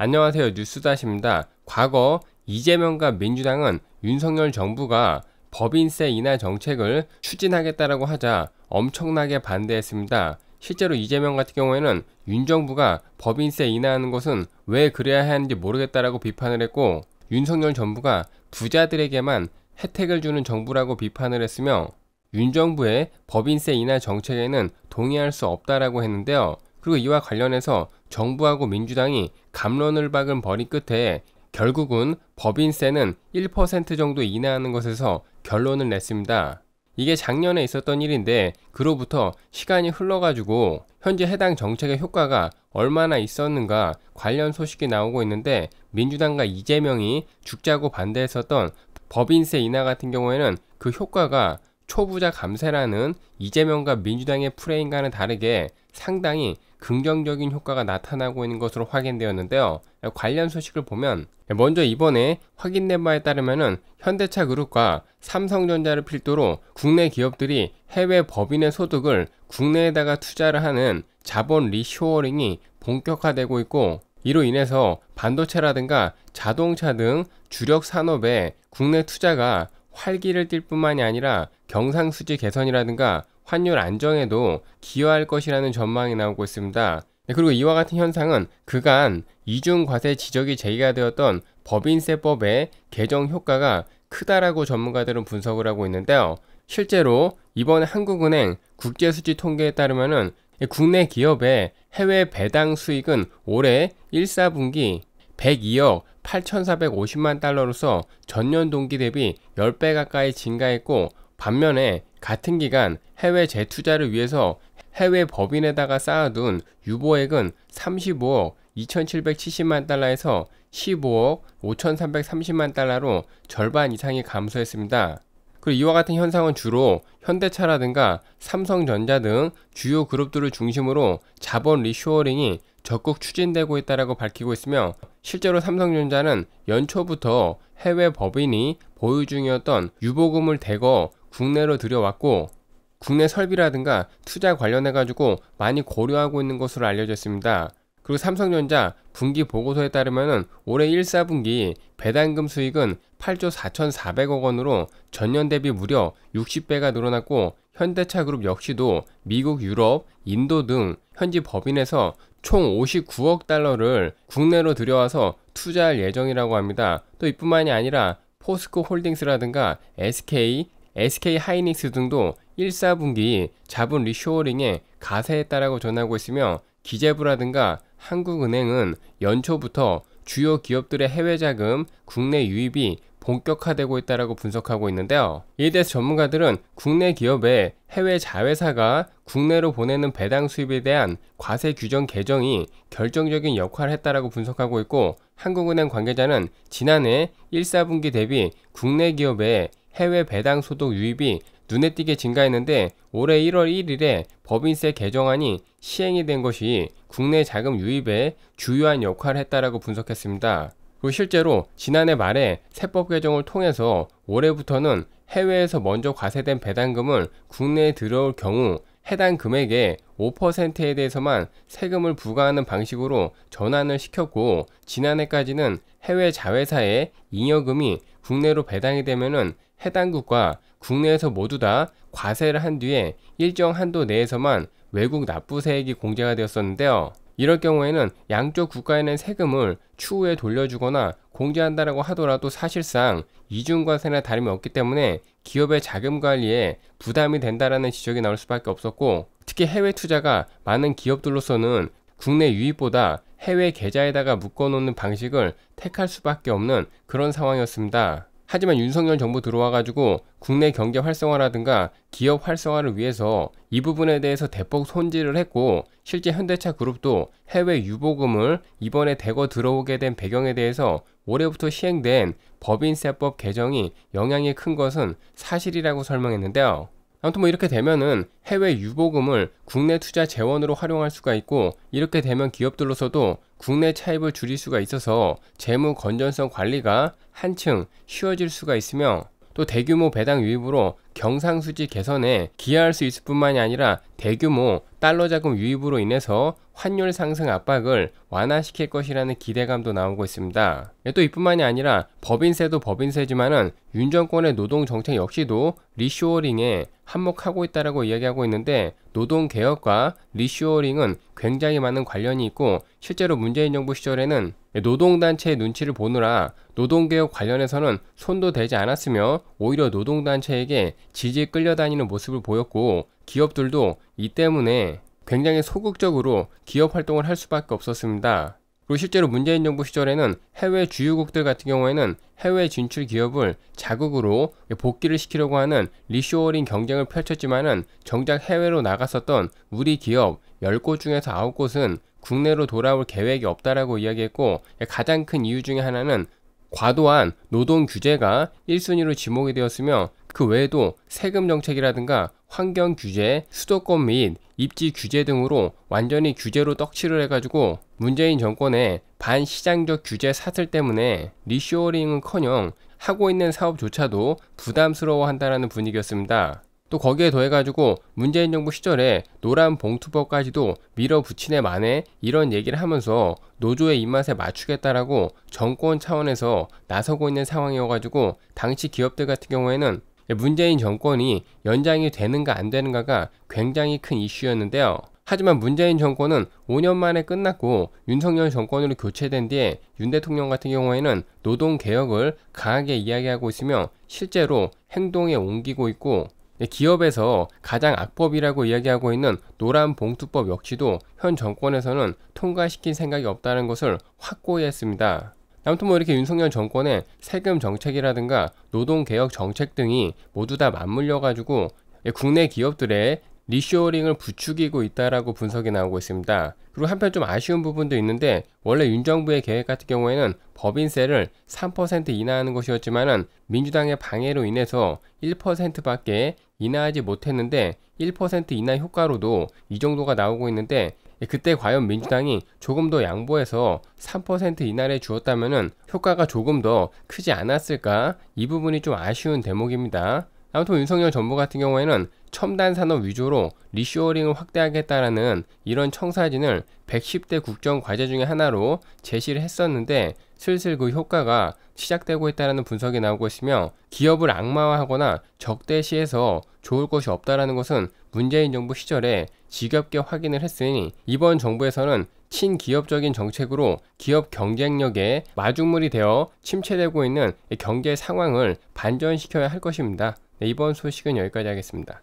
안녕하세요. 뉴스다시입니다. 과거 이재명과 민주당은 윤석열 정부가 법인세 인하 정책을 추진하겠다라고 하자 엄청나게 반대했습니다. 실제로 이재명 같은 경우에는 윤 정부가 법인세 인하하는 것은 왜 그래야 하는지 모르겠다라고 비판을 했고 윤석열 정부가 부자들에게만 혜택을 주는 정부라고 비판을 했으며 윤 정부의 법인세 인하 정책에는 동의할 수 없다라고 했는데요. 그리고 이와 관련해서 정부하고 민주당이 감론을 박은 벌이 끝에 결국은 법인세는 1% 정도 인하하는 것에서 결론을 냈습니다. 이게 작년에 있었던 일인데 그로부터 시간이 흘러가지고 현재 해당 정책의 효과가 얼마나 있었는가 관련 소식이 나오고 있는데 민주당과 이재명이 죽자고 반대했었던 법인세 인하 같은 경우에는 그 효과가 초부자 감세라는 이재명과 민주당의 프레임과는 다르게 상당히 긍정적인 효과가 나타나고 있는 것으로 확인되었는데요. 관련 소식을 보면 먼저 이번에 확인된 바에 따르면 현대차 그룹과 삼성전자를 필두로 국내 기업들이 해외 법인의 소득을 국내에다가 투자를 하는 자본 리쇼어링이 본격화되고 있고 이로 인해서 반도체라든가 자동차 등 주력 산업에 국내 투자가 활기를 띨 뿐만이 아니라 경상수지 개선이라든가 환율 안정에도 기여할 것이라는 전망이 나오고 있습니다. 네, 그리고 이와 같은 현상은 그간 이중과세 지적이 제기가 되었던 법인세법의 개정 효과가 크다라고 전문가들은 분석을 하고 있는데요. 실제로 이번 한국은행 국제수지 통계에 따르면은 국내 기업의 해외 배당 수익은 올해 1 4분기 102억 8,450만 달러로서 전년 동기 대비 10배 가까이 증가했고 반면에 같은 기간 해외 재투자를 위해서 해외 법인에다가 쌓아둔 유보액은 35억 2,770만 달러에서 15억 5,330만 달러로 절반 이상이 감소했습니다. 그리고 이와 같은 현상은 주로 현대차라든가 삼성전자 등 주요 그룹들을 중심으로 자본 리쇼어링이 적극 추진되고 있다라고 밝히고 있으며 실제로 삼성전자는 연초부터 해외 법인이 보유 중이었던 유보금을 대거 국내로 들여왔고 국내 설비라든가 투자 관련해 가지고 많이 고려하고 있는 것으로 알려졌습니다. 그리고 삼성전자 분기 보고서에 따르면 올해 1, 4분기 배당금 수익은 8조 4,400억 원으로 전년 대비 무려 60배가 늘어났고 현대차 그룹 역시도 미국, 유럽, 인도 등 현지 법인에서 총 59억 달러를 국내로 들여와서 투자할 예정이라고 합니다. 또 이뿐만이 아니라 포스코 홀딩스라든가 SK, SK 하이닉스 등도 1, 4분기 자본 리쇼어링에 가세했다라고 전하고 있으며 기재부라든가 한국은행은 연초부터 주요 기업들의 해외 자금 국내 유입이 본격화되고 있다라고 분석하고 있는데요. 이에 대해서 전문가들은 국내 기업의 해외 자회사가 국내로 보내는 배당 수입에 대한 과세 규정 개정이 결정적인 역할을 했다라고 분석하고 있고 한국은행 관계자는 지난해 1, 4분기 대비 국내 기업의 해외 배당 소득 유입이 눈에 띄게 증가했는데 올해 1월 1일에 법인세 개정안이 시행이 된 것이 국내 자금 유입에 주요한 역할을 했다라고 분석했습니다. 그리고 실제로 지난해 말에 세법 개정을 통해서 올해부터는 해외에서 먼저 과세된 배당금을 국내에 들어올 경우 해당 금액의 5%에 대해서만 세금을 부과하는 방식으로 전환을 시켰고 지난해까지는 해외 자회사의 잉여금이 국내로 배당이 되면은 해당국과 국내에서 모두 다 과세를 한 뒤에 일정 한도 내에서만 외국 납부세액이 공제가 되었었는데요. 이럴 경우에는 양쪽 국가에 는 세금을 추후에 돌려주거나 공제한다라고 하더라도 사실상 이중과세나 다름이 없기 때문에 기업의 자금 관리에 부담이 된다라는 지적이 나올 수밖에 없었고 특히 해외 투자가 많은 기업들로서는 국내 유입보다 해외 계좌에다가 묶어놓는 방식을 택할 수밖에 없는 그런 상황이었습니다. 하지만 윤석열 정부 들어와가지고 국내 경제 활성화라든가 기업 활성화를 위해서 이 부분에 대해서 대폭 손질을 했고 실제 현대차 그룹도 해외 유보금을 이번에 대거 들어오게 된 배경에 대해서 올해부터 시행된 법인세법 개정이 영향이 큰 것은 사실이라고 설명했는데요. 아무튼 뭐 이렇게 되면은 해외 유보금을 국내 투자 재원으로 활용할 수가 있고 이렇게 되면 기업들로서도 국내 차입을 줄일 수가 있어서 재무 건전성 관리가 한층 쉬워질 수가 있으며 또 대규모 배당 유입으로 경상수지 개선에 기여할 수 있을 뿐만이 아니라 대규모 달러 자금 유입으로 인해서 환율 상승 압박을 완화시킬 것이라는 기대감도 나오고 있습니다. 예, 또 이뿐만이 아니라 법인세도 법인세지만은 윤 정권의 노동 정책 역시도 리쇼어링에 한몫하고 있다라고 이야기하고 있는데 노동 개혁과 리쇼어링은 굉장히 많은 관련이 있고 실제로 문재인 정부 시절에는 예, 노동단체의 눈치를 보느라 노동개혁 관련해서는 손도 대지 않았으며 오히려 노동단체에게 지지에 끌려다니는 모습을 보였고 기업들도 이 때문에 굉장히 소극적으로 기업 활동을 할 수밖에 없었습니다. 그리고 실제로 문재인 정부 시절에는 해외 주유국들 같은 경우에는 해외 진출 기업을 자국으로 예, 복귀를 시키려고 하는 리쇼어링 경쟁을 펼쳤지만은 정작 해외로 나갔었던 우리 기업 10곳 중에서 9곳은 국내로 돌아올 계획이 없다라고 이야기했고 가장 큰 이유 중에 하나는 과도한 노동 규제가 1순위로 지목이 되었으며 그 외에도 세금 정책이라든가 환경 규제, 수도권 및 입지 규제 등으로 완전히 규제로 떡칠을 해가지고 문재인 정권의 반시장적 규제 사슬 때문에 리쇼어링은커녕 하고 있는 사업조차도 부담스러워한다라는 분위기였습니다. 또 거기에 더해가지고 문재인 정부 시절에 노란 봉투법까지도 밀어붙이네 만에 이런 얘기를 하면서 노조의 입맛에 맞추겠다라고 정권 차원에서 나서고 있는 상황이어가지고 당시 기업들 같은 경우에는 문재인 정권이 연장이 되는가 안 되는가가 굉장히 큰 이슈였는데요. 하지만 문재인 정권은 5년 만에 끝났고 윤석열 정권으로 교체된 뒤에 윤 대통령 같은 경우에는 노동 개혁을 강하게 이야기하고 있으며 실제로 행동에 옮기고 있고 네, 기업에서 가장 악법이라고 이야기하고 있는 노란 봉투법 역시도 현 정권에서는 통과시킬 생각이 없다는 것을 확고히 했습니다. 아무튼 뭐 이렇게 윤석열 정권의 세금 정책이라든가 노동개혁 정책 등이 모두 다 맞물려가지고 예, 국내 기업들의 리쇼링을 부추기고 있다라고 분석이 나오고 있습니다. 그리고 한편 좀 아쉬운 부분도 있는데 원래 윤 정부의 계획 같은 경우에는 법인세를 3% 인하하는 것이었지만은 민주당의 방해로 인해서 1%밖에 인하하지 못했는데 1% 인하 효과로도 이 정도가 나오고 있는데 그때 과연 민주당이 조금 더 양보해서 3% 인하를 주었다면은 효과가 조금 더 크지 않았을까 이 부분이 좀 아쉬운 대목입니다. 아무튼 윤석열 정부 같은 경우에는 첨단 산업 위주로 리쇼어링을 확대하겠다라는 이런 청사진을 110대 국정 과제 중의 하나로 제시를 했었는데 슬슬 그 효과가 시작되고 있다는 분석이 나오고 있으며 기업을 악마화하거나 적대시해서 좋을 것이 없다라는 것은 문재인 정부 시절에 지겹게 확인을 했으니 이번 정부에서는 친기업적인 정책으로 기업 경쟁력에 마중물이 되어 침체되고 있는 경제 상황을 반전시켜야 할 것입니다. 네, 이번 소식은 여기까지 하겠습니다.